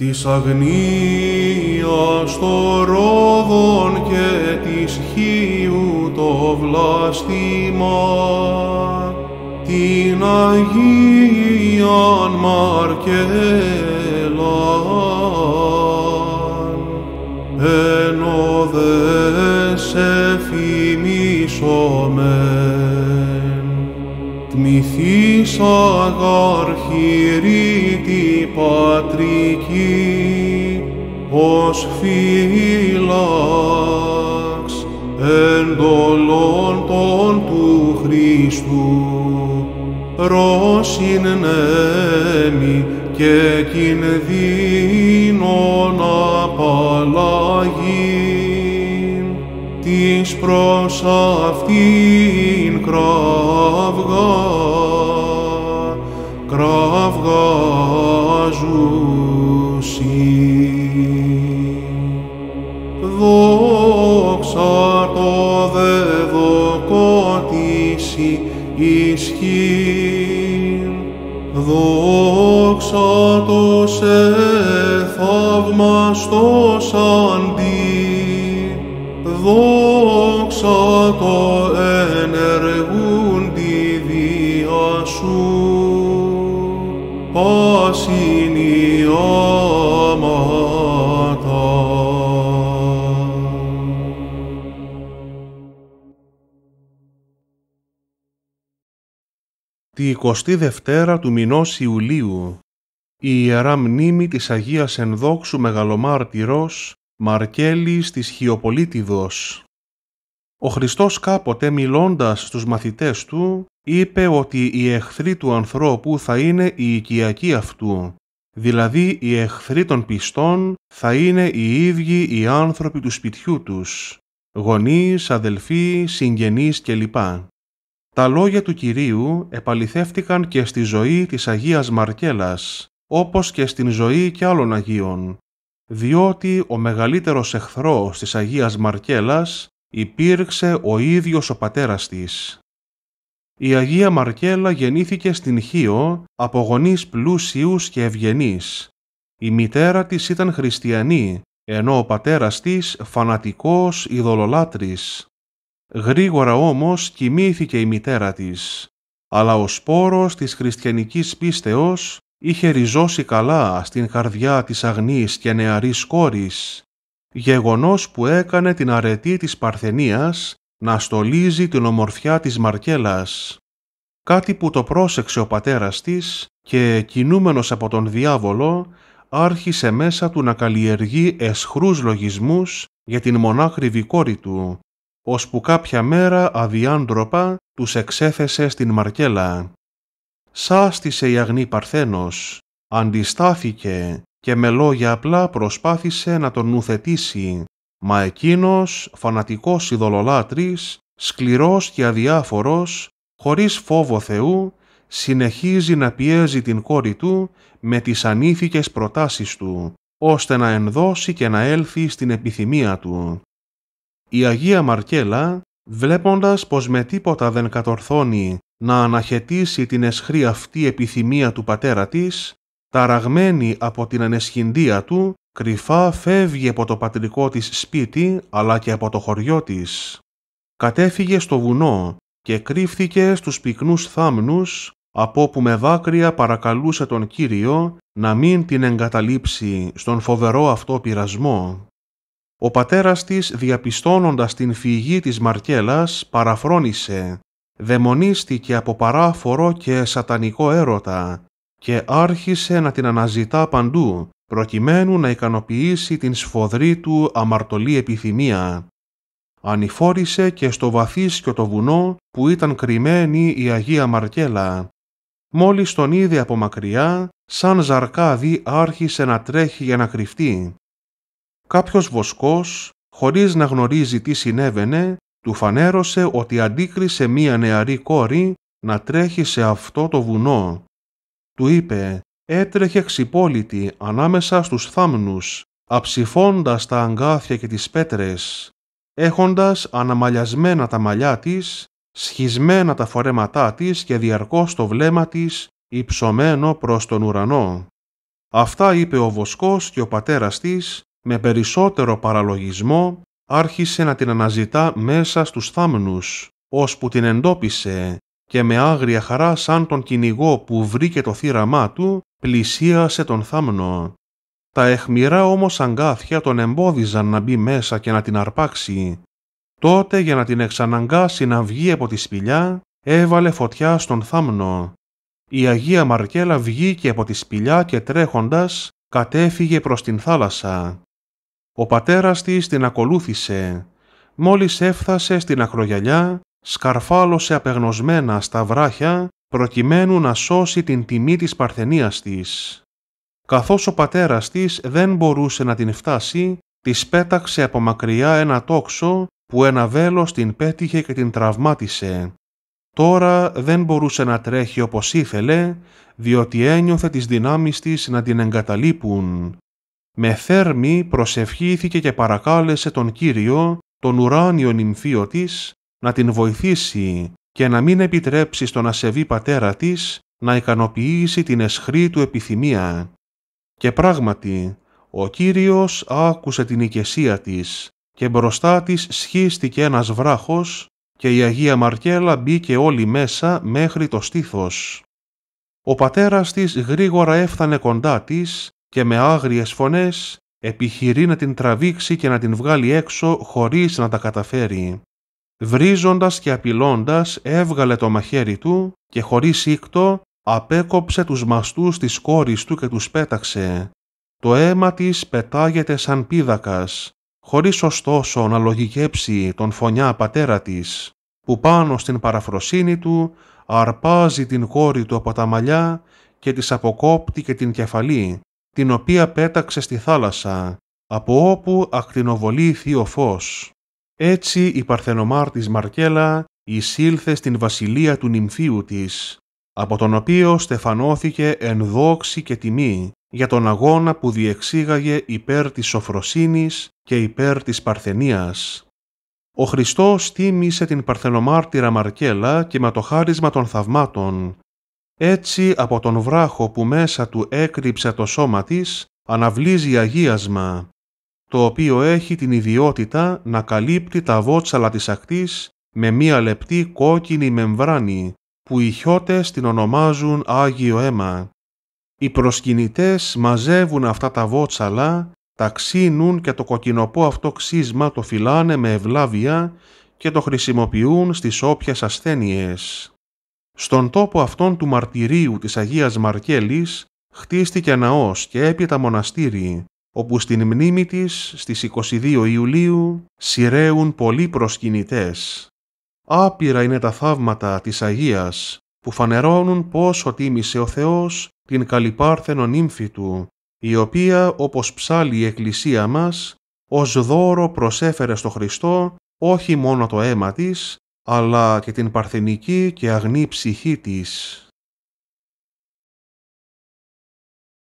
της αγνίας το ρόδων και της χίου το βλάστημα, την Αγίαν Μαρκέ. ως φύλαξ εντολών των του Χριστού, ρωσινέμι και κινδύνων απαλλαγήν, της προς αυτήν κραυγά, κραυγάζουν. δόξα το δε δοκότηση ισχύ. Δόξα το σε σαν σαντί δόξα το ενεργού τη 22 του μηνός Ιουλίου, η Ιερά Μνήμη της Αγίας Ενδόξου Μεγαλομάρτυρος Μαρκέλης της Χιοπολίτιδος. Ο Χριστός κάποτε μιλώντας στους μαθητές του, είπε ότι οι εχθροί του ανθρώπου θα είναι οι οικιακοί αυτού, δηλαδή οι εχθροί των πιστών θα είναι οι ίδιοι οι άνθρωποι του σπιτιού τους, γονείς, αδελφοί, συγγενείς κλπ. Τα λόγια του Κυρίου επαληθεύτηκαν και στη ζωή της Αγίας Μαρκέλας, όπως και στην ζωή και άλλων Αγίων, διότι ο μεγαλύτερος εχθρός της Αγίας Μαρκέλας υπήρξε ο ίδιος ο πατέρας της. Η Αγία Μαρκέλα γεννήθηκε στην Χίο από γονείς πλούσιους και ευγενείς. Η μητέρα της ήταν χριστιανή, ενώ ο πατέρας της φανατικός ειδωλολάτρης. Γρήγορα όμως κοιμήθηκε η μητέρα της, αλλά ο σπόρος της χριστιανικής πίστεως είχε ριζώσει καλά στην καρδιά της αγνής και νεαρής κόρης, γεγονός που έκανε την αρετή της Παρθενίας να στολίζει την ομορφιά της Μαρκέλας. Κάτι που το πρόσεξε ο πατέρας της και κινούμενος από τον διάβολο άρχισε μέσα του να καλλιεργεί εσχρούς λογισμούς για την μονάχριβη κόρη του, ώσπου κάποια μέρα αδιάντροπα τους εξέθεσε στην Μαρκέλα. Σάστησε η αγνή Παρθένος, αντιστάθηκε και με λόγια απλά προσπάθησε να τον νουθετήσει, μα εκείνος, φανατικός ειδωλολάτρης, σκληρός και αδιάφορος, χωρίς φόβο Θεού, συνεχίζει να πιέζει την κόρη του με τις ανήθικες προτάσεις του, ώστε να ενδώσει και να έλθει στην επιθυμία του η Αγία Μαρκέλα, βλέποντας πως με τίποτα δεν κατορθώνει να αναχαιτήσει την εσχρή αυτή επιθυμία του πατέρα της, ταραγμένη από την ανεσχυντία του, κρυφά φεύγει από το πατρικό της σπίτι αλλά και από το χωριό της. Κατέφυγε στο βουνό και κρύφθηκε στους πυκνούς θάμνους, από που με δάκρυα παρακαλούσε τον Κύριο να μην την εγκαταλείψει στον φοβερό αυτό πειρασμό. Ο πατέρας της διαπιστώνοντας την φυγή της Μαρκέλας παραφρόνησε, δαιμονίστηκε από παράφορο και σατανικό έρωτα και άρχισε να την αναζητά παντού, προκειμένου να ικανοποιήσει την σφοδρή του αμαρτωλή επιθυμία. Ανηφόρησε και στο βαθύ το βουνό που ήταν κρυμμένη η Αγία Μαρκέλα. Μόλις τον είδε από μακριά, σαν ζαρκάδι άρχισε να τρέχει για να κρυφτεί κάποιος βοσκός, χωρίς να γνωρίζει τι συνέβαινε, του φανέρωσε ότι αντίκρισε μία νεαρή κόρη να τρέχει σε αυτό το βουνό. Του είπε «Έτρεχε ξυπόλυτη ανάμεσα στους θάμνους, αψηφώντας τα αγκάθια και τις πέτρες, έχοντας αναμαλιασμένα τα μαλλιά της, σχισμένα τα φορέματά της και διαρκώς το βλέμμα της υψωμένο προς τον ουρανό». Αυτά είπε ο βοσκός και ο πατέρας της με περισσότερο παραλογισμό άρχισε να την αναζητά μέσα στους θάμνους, ώσπου την εντόπισε και με άγρια χαρά σαν τον κυνηγό που βρήκε το θύραμά του, πλησίασε τον θάμνο. Τα εχμηρά όμως αγκάθια τον εμπόδιζαν να μπει μέσα και να την αρπάξει. Τότε για να την εξαναγκάσει να βγει από τη σπηλιά, έβαλε φωτιά στον θάμνο. Η Αγία Μαρκέλα βγήκε από τη σπηλιά και τρέχοντας, κατέφυγε προς την θάλασσα. Ο πατέρας της την ακολούθησε. Μόλις έφτασε στην ακρογιαλιά, σκαρφάλωσε απεγνωσμένα στα βράχια, προκειμένου να σώσει την τιμή της παρθενίας της. Καθώς ο πατέρας της δεν μπορούσε να την φτάσει, της πέταξε από μακριά ένα τόξο που ένα βέλος την πέτυχε και την τραυμάτισε. Τώρα δεν μπορούσε να τρέχει όπως ήθελε, διότι ένιωθε τις δυνάμεις της να την εγκαταλείπουν με θέρμη προσευχήθηκε και παρακάλεσε τον Κύριο, τον ουράνιο νυμφίο της, να την βοηθήσει και να μην επιτρέψει στον ασεβή πατέρα της να ικανοποιήσει την εσχρή του επιθυμία. Και πράγματι, ο Κύριος άκουσε την ηκεσία της και μπροστά της σχίστηκε ένας βράχος και η Αγία Μαρκέλα μπήκε όλη μέσα μέχρι το στήθος. Ο πατέρας της γρήγορα έφτανε κοντά της και με άγριες φωνές επιχειρεί να την τραβήξει και να την βγάλει έξω χωρίς να τα καταφέρει. Βρίζοντας και απειλώντας έβγαλε το μαχαίρι του και χωρίς ήκτο απέκοψε τους μαστούς της κόρης του και τους πέταξε. Το αίμα της πετάγεται σαν πίδακας, χωρίς ωστόσο να λογικέψει τον φωνιά πατέρα της, που πάνω στην παραφροσύνη του αρπάζει την κόρη του από τα μαλλιά και της αποκόπτει και την κεφαλή, την οποία πέταξε στη θάλασσα, από όπου ακτινοβολήθη ο φως. Έτσι η Παρθενομάρτης Μαρκέλα εισήλθε στην βασιλεία του νυμφίου της, από τον οποίο στεφανώθηκε εν δόξη και τιμή για τον αγώνα που διεξήγαγε υπέρ της σοφροσύνης και υπέρ της Παρθενίας. Ο Χριστός τίμησε την Παρθενομάρτυρα Μαρκέλα και με το χάρισμα των θαυμάτων έτσι από τον βράχο που μέσα του έκρυψε το σώμα της αναβλύζει αγίασμα, το οποίο έχει την ιδιότητα να καλύπτει τα βότσαλα της ακτής με μία λεπτή κόκκινη μεμβράνη, που οι χιώτες την ονομάζουν Άγιο Αίμα. Οι προσκυνητές μαζεύουν αυτά τα βότσαλα, τα ξύνουν και το κοκκινοπό αυτό ξύσμα το φυλάνε με ευλάβεια και το χρησιμοποιούν στις όποιες ασθένειες. Στον τόπο αυτόν του μαρτυρίου της Αγίας Μαρκέλης χτίστηκε ναός και έπειτα μοναστήρι, όπου στην μνήμη της στις 22 Ιουλίου σειραίουν πολλοί προσκυνητές. Άπειρα είναι τα θαύματα της Αγίας που φανερώνουν πόσο τίμησε ο Θεός την καλυπάρθενο νύμφη Του, η οποία όπως ψάλλει η Εκκλησία μας, ως δώρο προσέφερε στο Χριστό όχι μόνο το αίμα της, αλλά και την παρθενική και αγνή ψυχή της